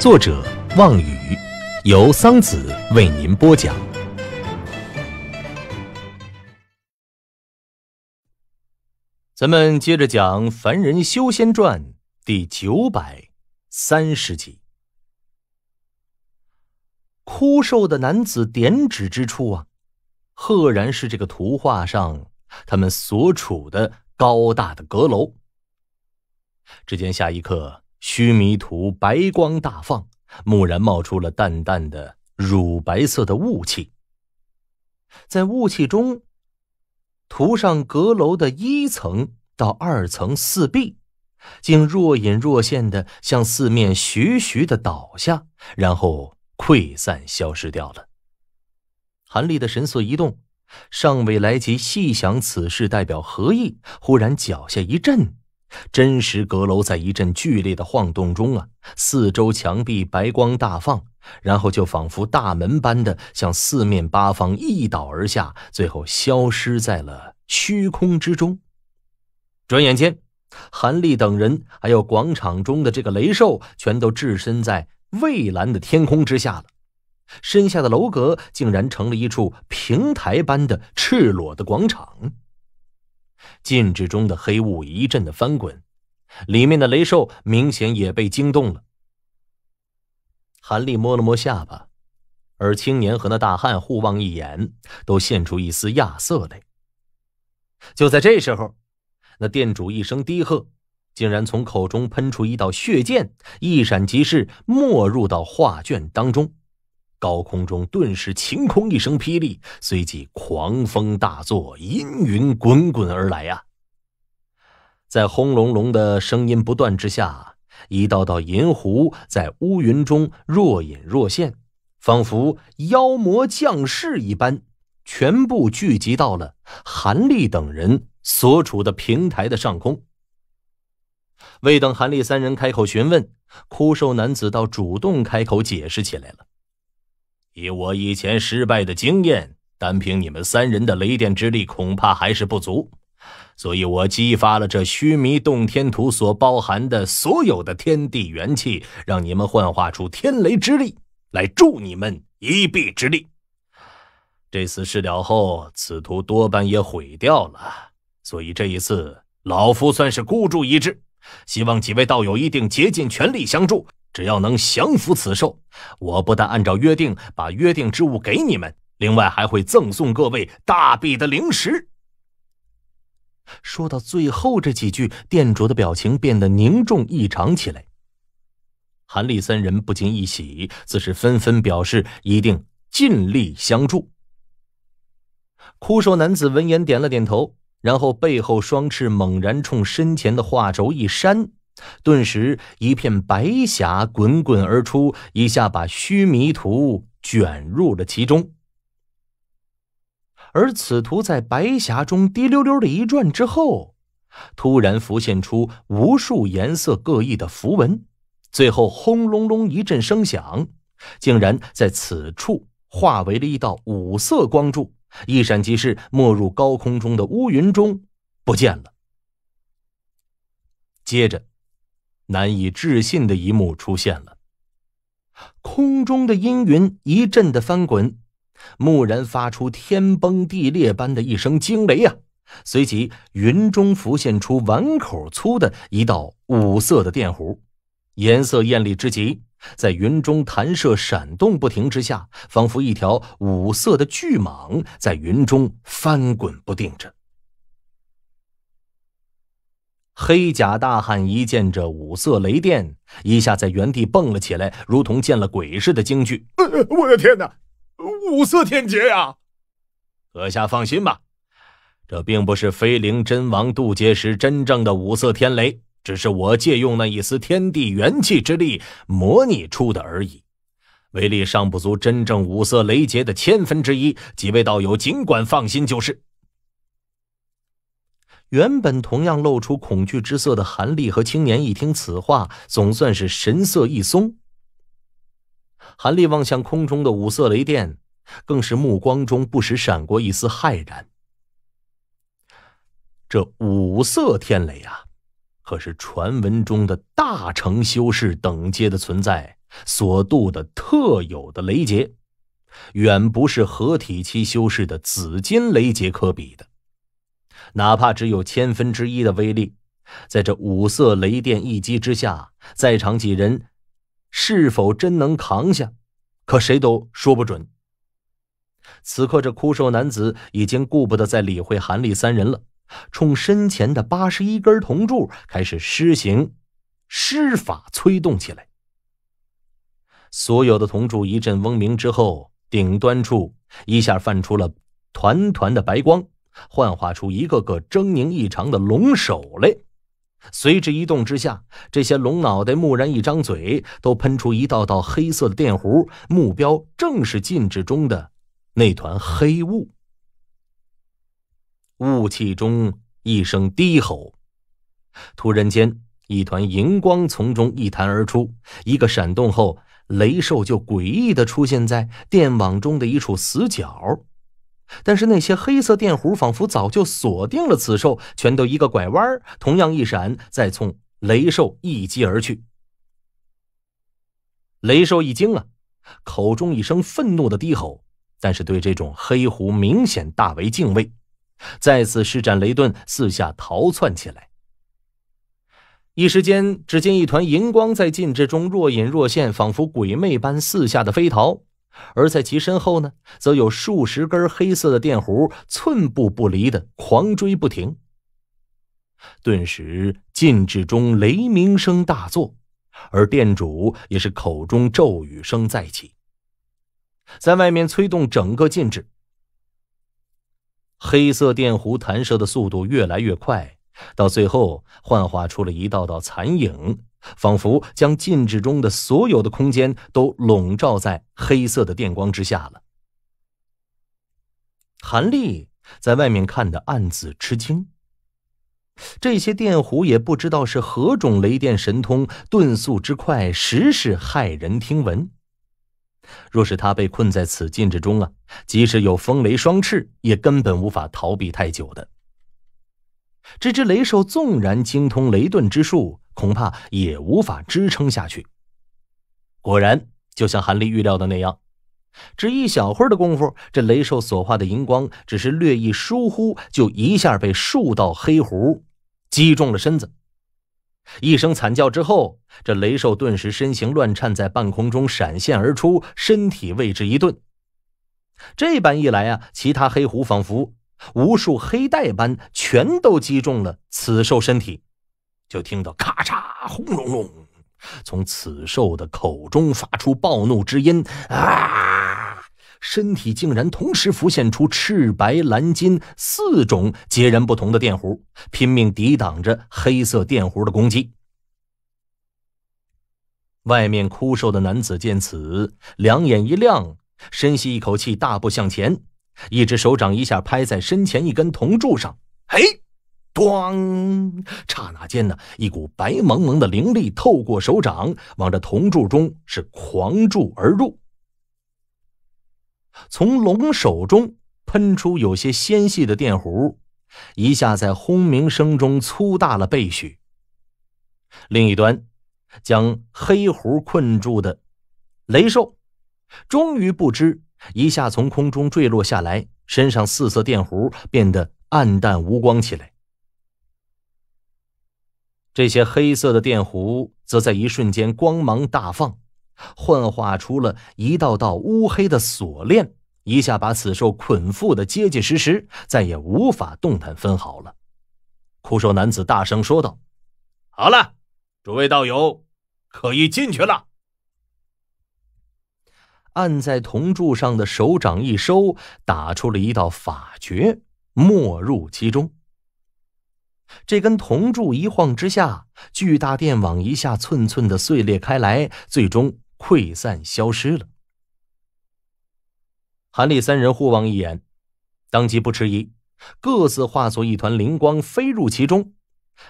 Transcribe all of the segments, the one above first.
作者望雨，由桑子为您播讲。咱们接着讲《凡人修仙传》第九百三十集。枯瘦的男子点指之处啊，赫然是这个图画上他们所处的高大的阁楼。只见下一刻。须弥图白光大放，蓦然冒出了淡淡的乳白色的雾气。在雾气中，图上阁楼的一层到二层四壁，竟若隐若现的向四面徐徐的倒下，然后溃散消失掉了。韩立的神色一动，尚未来及细想此事代表何意，忽然脚下一震。真实阁楼在一阵剧烈的晃动中啊，四周墙壁白光大放，然后就仿佛大门般的向四面八方一倒而下，最后消失在了虚空之中。转眼间，韩立等人还有广场中的这个雷兽，全都置身在蔚蓝的天空之下了。身下的楼阁竟然成了一处平台般的赤裸的广场。禁制中的黑雾一阵的翻滚，里面的雷兽明显也被惊动了。韩立摸了摸下巴，而青年和那大汉互望一眼，都现出一丝亚瑟来。就在这时候，那店主一声低喝，竟然从口中喷出一道血剑，一闪即逝，没入到画卷当中。高空中顿时晴空一声霹雳，随即狂风大作，阴云滚滚而来啊！在轰隆隆的声音不断之下，一道道银狐在乌云中若隐若现，仿佛妖魔降世一般，全部聚集到了韩立等人所处的平台的上空。未等韩立三人开口询问，枯瘦男子倒主动开口解释起来了。以我以前失败的经验，单凭你们三人的雷电之力，恐怕还是不足。所以，我激发了这须弥洞天图所包含的所有的天地元气，让你们幻化出天雷之力，来助你们一臂之力。这次事了后，此图多半也毁掉了。所以，这一次老夫算是孤注一掷，希望几位道友一定竭尽全力相助。只要能降服此兽，我不但按照约定把约定之物给你们，另外还会赠送各位大笔的灵石。说到最后这几句，店主的表情变得凝重异常起来。韩立三人不禁一喜，自是纷纷表示一定尽力相助。枯瘦男子闻言点了点头，然后背后双翅猛然冲身前的画轴一扇。顿时，一片白霞滚滚而出，一下把须弥图卷入了其中。而此图在白霞中滴溜溜的一转之后，突然浮现出无数颜色各异的符文，最后轰隆隆一阵声响，竟然在此处化为了一道五色光柱，一闪即逝，没入高空中的乌云中不见了。接着。难以置信的一幕出现了，空中的阴云一阵的翻滚，蓦然发出天崩地裂般的一声惊雷啊！随即云中浮现出碗口粗的一道五色的电弧，颜色艳丽之极，在云中弹射闪动不停之下，仿佛一条五色的巨蟒在云中翻滚不定着。黑甲大汉一见这五色雷电，一下在原地蹦了起来，如同见了鬼似的惊惧。“呃、我的天哪，五色天劫呀！”阁下放心吧，这并不是飞灵真王渡劫时真正的五色天雷，只是我借用那一丝天地元气之力模拟出的而已，威力尚不足真正五色雷劫的千分之一。几位道友尽管放心就是。原本同样露出恐惧之色的韩立和青年一听此话，总算是神色一松。韩立望向空中的五色雷电，更是目光中不时闪过一丝骇然。这五色天雷啊，可是传闻中的大成修士等阶的存在所度的特有的雷劫，远不是合体期修士的紫金雷劫可比的。哪怕只有千分之一的威力，在这五色雷电一击之下，在场几人是否真能扛下？可谁都说不准。此刻，这枯瘦男子已经顾不得再理会韩立三人了，冲身前的八十一根铜柱开始施行施法，催动起来。所有的铜柱一阵嗡鸣之后，顶端处一下泛出了团团的白光。幻化出一个个狰狞异常的龙首来，随之一动之下，这些龙脑袋蓦然一张嘴，都喷出一道道黑色的电弧，目标正是禁制中的那团黑雾。雾气中一声低吼，突然间，一团荧光从中一弹而出，一个闪动后，雷兽就诡异的出现在电网中的一处死角。但是那些黑色电弧仿佛早就锁定了此兽，全都一个拐弯，同样一闪，再冲雷兽一击而去。雷兽一惊啊，口中一声愤怒的低吼，但是对这种黑狐明显大为敬畏，再次施展雷遁，四下逃窜起来。一时间，只见一团银光在禁制中若隐若现，仿佛鬼魅般四下的飞逃。而在其身后呢，则有数十根黑色的电弧，寸步不离的狂追不停。顿时，禁制中雷鸣声大作，而店主也是口中咒语声再起，在外面催动整个禁制。黑色电弧弹射的速度越来越快，到最后幻化出了一道道残影。仿佛将禁制中的所有的空间都笼罩在黑色的电光之下了。韩立在外面看的暗自吃惊，这些电弧也不知道是何种雷电神通，遁速之快，实是骇人听闻。若是他被困在此禁制中啊，即使有风雷双翅，也根本无法逃避太久的。这只雷兽纵然精通雷遁之术，恐怕也无法支撑下去。果然，就像韩立预料的那样，只一小会儿的功夫，这雷兽所化的银光只是略一疏忽，就一下被数道黑狐击中了身子。一声惨叫之后，这雷兽顿时身形乱颤，在半空中闪现而出，身体为之一顿。这般一来啊，其他黑狐仿佛……无数黑带般全都击中了此兽身体，就听到咔嚓，轰隆隆，从此兽的口中发出暴怒之音，啊！身体竟然同时浮现出赤、白、蓝、金四种截然不同的电弧，拼命抵挡着黑色电弧的攻击。外面枯瘦的男子见此，两眼一亮，深吸一口气，大步向前。一只手掌一下拍在身前一根铜柱上，嘿，咣！刹那间呢，一股白蒙蒙的灵力透过手掌，往这铜柱中是狂注而入。从龙手中喷出有些纤细的电弧，一下在轰鸣声中粗大了倍许。另一端，将黑狐困住的雷兽，终于不知。一下从空中坠落下来，身上四色电弧变得暗淡无光起来。这些黑色的电弧则在一瞬间光芒大放，幻化出了一道道乌黑的锁链，一下把此兽捆缚的结结实实，再也无法动弹分毫了。枯瘦男子大声说道：“好了，诸位道友，可以进去了。”按在铜柱上的手掌一收，打出了一道法诀，没入其中。这根铜柱一晃之下，巨大电网一下寸寸的碎裂开来，最终溃散消失了。韩立三人互望一眼，当即不迟疑，各自化作一团灵光飞入其中。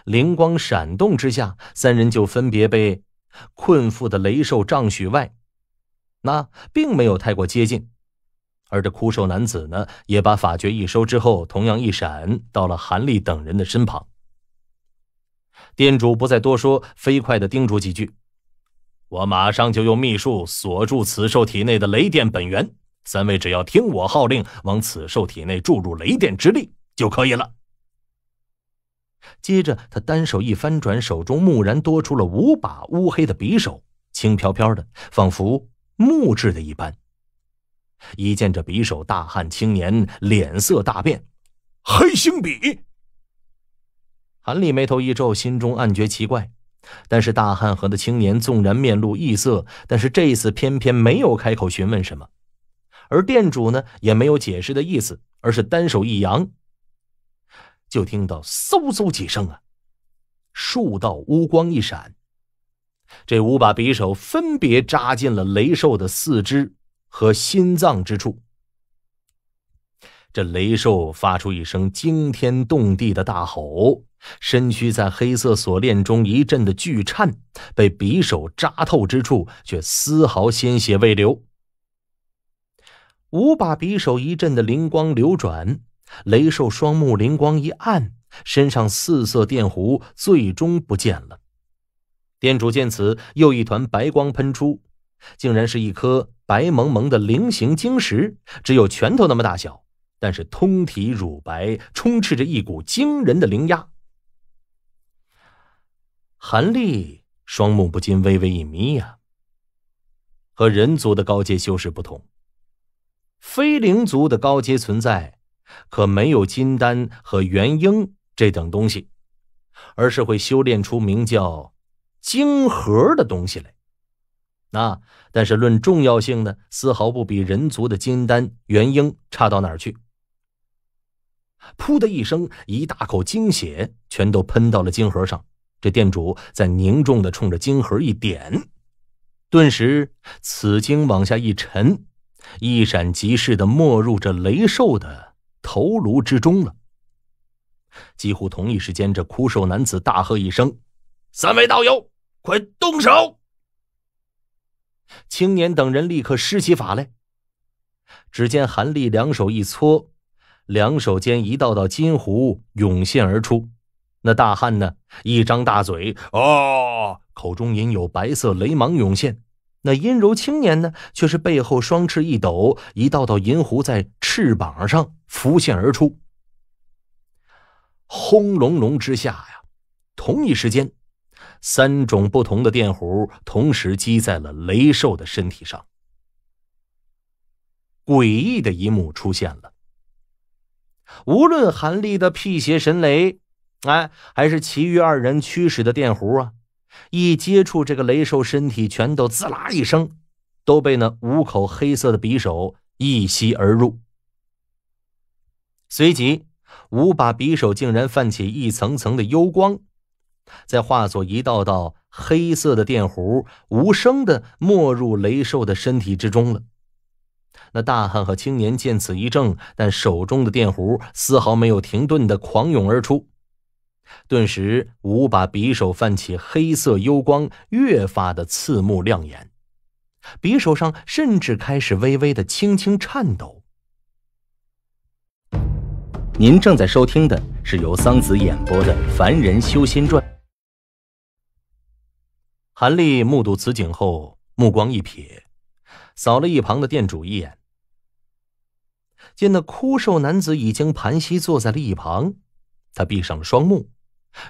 灵光闪动之下，三人就分别被困缚的雷兽丈许外。那并没有太过接近，而这枯瘦男子呢，也把法诀一收之后，同样一闪到了韩立等人的身旁。店主不再多说，飞快的叮嘱几句：“我马上就用秘术锁住此兽体内的雷电本源，三位只要听我号令，往此兽体内注入雷电之力就可以了。”接着，他单手一翻转，手中蓦然多出了五把乌黑的匕首，轻飘飘的，仿佛。木质的一般。一见这匕首，大汉青年脸色大变，黑星笔。韩立眉头一皱，心中暗觉奇怪。但是大汉和的青年纵然面露异色，但是这次偏偏没有开口询问什么，而店主呢也没有解释的意思，而是单手一扬。就听到嗖嗖几声啊，数道乌光一闪。这五把匕首分别扎进了雷兽的四肢和心脏之处。这雷兽发出一声惊天动地的大吼，身躯在黑色锁链中一阵的剧颤，被匕首扎透之处却丝毫鲜血未流。五把匕首一阵的灵光流转，雷兽双目灵光一暗，身上四色电弧最终不见了。店主见此，又一团白光喷出，竟然是一颗白蒙蒙的菱形晶石，只有拳头那么大小，但是通体乳白，充斥着一股惊人的灵压。韩立双目不禁微微一眯呀。和人族的高阶修士不同，非灵族的高阶存在，可没有金丹和元婴这等东西，而是会修炼出名叫……晶核的东西来，那但是论重要性呢，丝毫不比人族的金丹元婴差到哪儿去。噗的一声，一大口精血全都喷到了晶核上。这店主在凝重的冲着晶核一点，顿时此晶往下一沉，一闪即逝的没入这雷兽的头颅之中了。几乎同一时间，这枯瘦男子大喝一声。三位道友，快动手！青年等人立刻施起法来。只见韩立两手一搓，两手间一道道金弧涌现而出。那大汉呢，一张大嘴，哦，口中隐有白色雷芒涌现。那阴柔青年呢，却是背后双翅一抖，一道道银弧在翅膀上浮现而出。轰隆隆之下呀，同一时间。三种不同的电弧同时击在了雷兽的身体上。诡异的一幕出现了：无论韩立的辟邪神雷，哎，还是其余二人驱使的电弧啊，一接触这个雷兽身体，全都滋啦一声，都被那五口黑色的匕首一吸而入。随即，五把匕首竟然泛起一层层的幽光。再化作一道道黑色的电弧，无声的没入雷兽的身体之中了。那大汉和青年见此一怔，但手中的电弧丝毫没有停顿的狂涌而出。顿时，五把匕首泛起黑色幽光，越发的刺目亮眼。匕首上甚至开始微微的轻轻颤抖。您正在收听的是由桑梓演播的《凡人修仙传》。韩立目睹此景后，目光一瞥，扫了一旁的店主一眼。见那枯瘦男子已经盘膝坐在了一旁，他闭上了双目，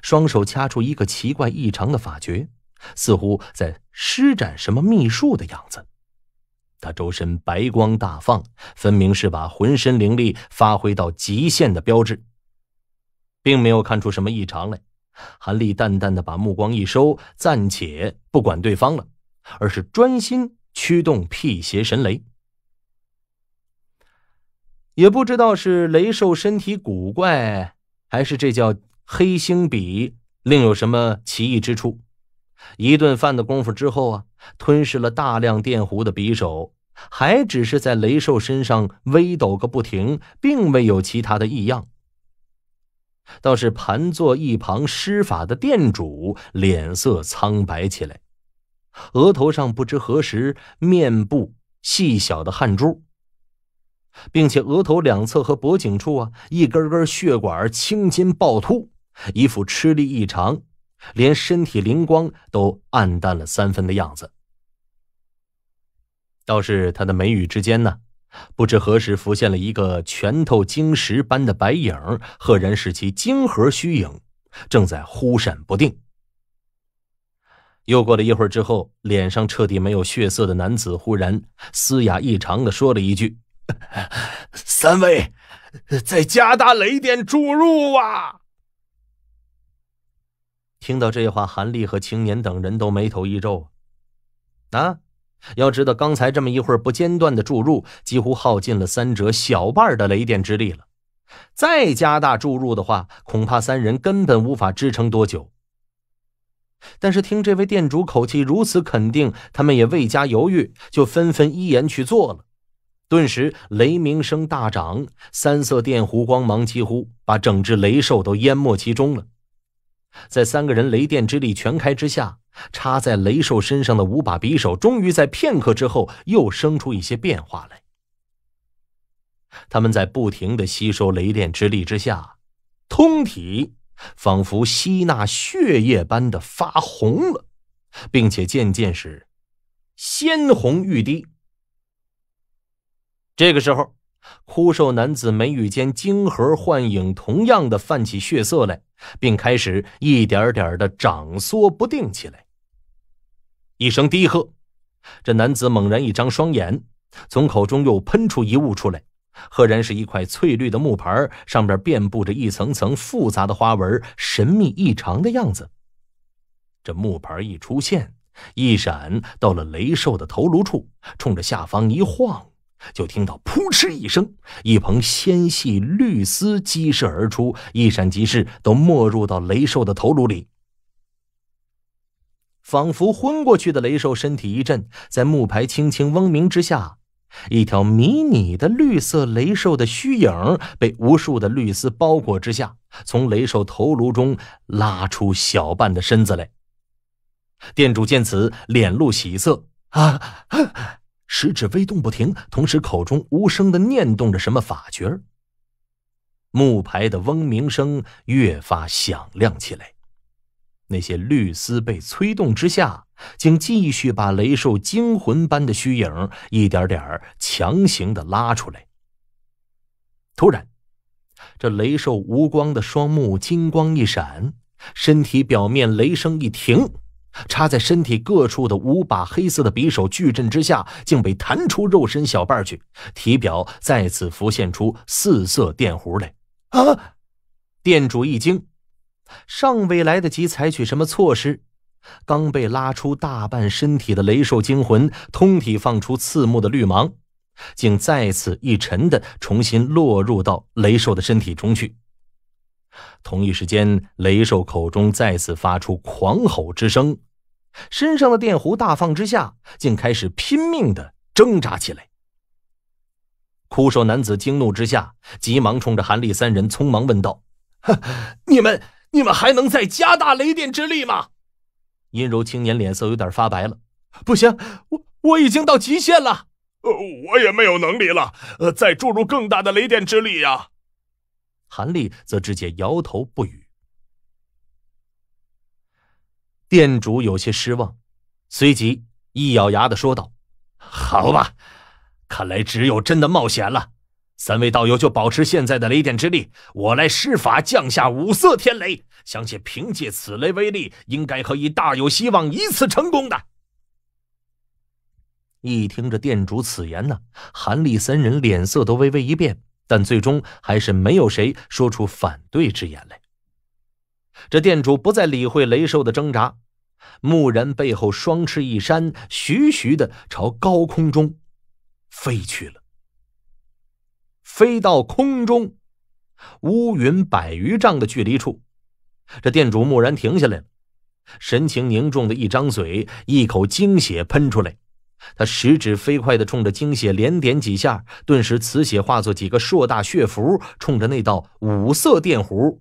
双手掐出一个奇怪异常的法诀，似乎在施展什么秘术的样子。他周身白光大放，分明是把浑身灵力发挥到极限的标志，并没有看出什么异常来。韩立淡淡的把目光一收，暂且不管对方了，而是专心驱动辟邪神雷。也不知道是雷兽身体古怪，还是这叫黑星笔另有什么奇异之处。一顿饭的功夫之后啊，吞噬了大量电弧的匕首，还只是在雷兽身上微抖个不停，并未有其他的异样。倒是盘坐一旁施法的店主脸色苍白起来，额头上不知何时面部细小的汗珠，并且额头两侧和脖颈处啊一根根血管青筋暴突，一副吃力异常，连身体灵光都暗淡了三分的样子。倒是他的眉宇之间呢？不知何时，浮现了一个拳头晶石般的白影，赫然是其晶核虚影，正在忽闪不定。又过了一会儿之后，脸上彻底没有血色的男子忽然嘶哑异常的说了一句：“三位，在加大雷电注入啊！”听到这话，韩立和青年等人都眉头一皱。啊！要知道，刚才这么一会儿不间断的注入，几乎耗尽了三者小半的雷电之力了。再加大注入的话，恐怕三人根本无法支撑多久。但是听这位店主口气如此肯定，他们也未加犹豫，就纷纷依言去做了。顿时雷鸣声大涨，三色电弧光芒几乎把整只雷兽都淹没其中了。在三个人雷电之力全开之下。插在雷兽身上的五把匕首，终于在片刻之后又生出一些变化来。他们在不停的吸收雷电之力之下，通体仿佛吸纳血液般的发红了，并且渐渐是鲜红欲滴。这个时候，枯瘦男子眉宇间晶核幻影同样的泛起血色来，并开始一点点的涨缩不定起来。一声低喝，这男子猛然一张双眼，从口中又喷出一物出来，赫然是一块翠绿的木牌，上边遍布着一层层复杂的花纹，神秘异常的样子。这木牌一出现，一闪到了雷兽的头颅处，冲着下方一晃，就听到扑哧一声，一蓬纤细绿丝激射而出，一闪即逝，都没入到雷兽的头颅里。仿佛昏过去的雷兽身体一震，在木牌轻轻嗡鸣之下，一条迷你的绿色雷兽的虚影被无数的绿丝包裹之下，从雷兽头颅中拉出小半的身子来。店主见此，脸露喜色，啊，食指微动不停，同时口中无声的念动着什么法诀。木牌的嗡鸣声越发响亮起来。那些绿丝被催动之下，竟继续把雷兽惊魂般的虚影一点点强行的拉出来。突然，这雷兽无光的双目金光一闪，身体表面雷声一停，插在身体各处的五把黑色的匕首巨阵之下，竟被弹出肉身小半去，体表再次浮现出四色电弧来。啊！店主一惊。尚未来得及采取什么措施，刚被拉出大半身体的雷兽精魂，通体放出刺目的绿芒，竟再次一沉的重新落入到雷兽的身体中去。同一时间，雷兽口中再次发出狂吼之声，身上的电弧大放之下，竟开始拼命的挣扎起来。枯瘦男子惊怒之下，急忙冲着韩立三人匆忙问道：“ 你们？”你们还能再加大雷电之力吗？阴柔青年脸色有点发白了。不行，我我已经到极限了，我也没有能力了，再注入更大的雷电之力呀。韩立则直接摇头不语。店主有些失望，随即一咬牙的说道：“好吧，看来只有真的冒险了。”三位道友就保持现在的雷电之力，我来施法降下五色天雷。相信凭借此雷威力，应该可以大有希望一次成功的。一听着店主此言呢，韩立三人脸色都微微一变，但最终还是没有谁说出反对之言来。这店主不再理会雷兽的挣扎，木然背后双翅一扇，徐徐的朝高空中飞去了。飞到空中，乌云百余丈的距离处，这店主蓦然停下来了，神情凝重的一张嘴，一口精血喷出来，他食指飞快的冲着精血连点几下，顿时此血化作几个硕大血符，冲着那道五色电弧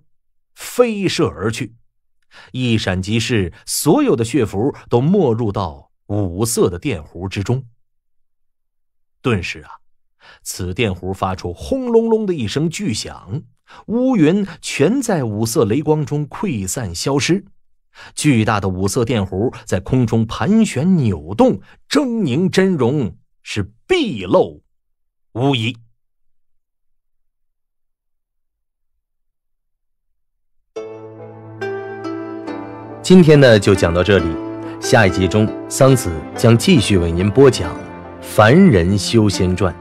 飞射而去，一闪即逝，所有的血符都没入到五色的电弧之中，顿时啊。此电弧发出轰隆隆的一声巨响，乌云全在五色雷光中溃散消失。巨大的五色电弧在空中盘旋扭动，狰狞真容是毕露无疑。今天呢，就讲到这里。下一集中，桑梓将继续为您播讲《凡人修仙传》。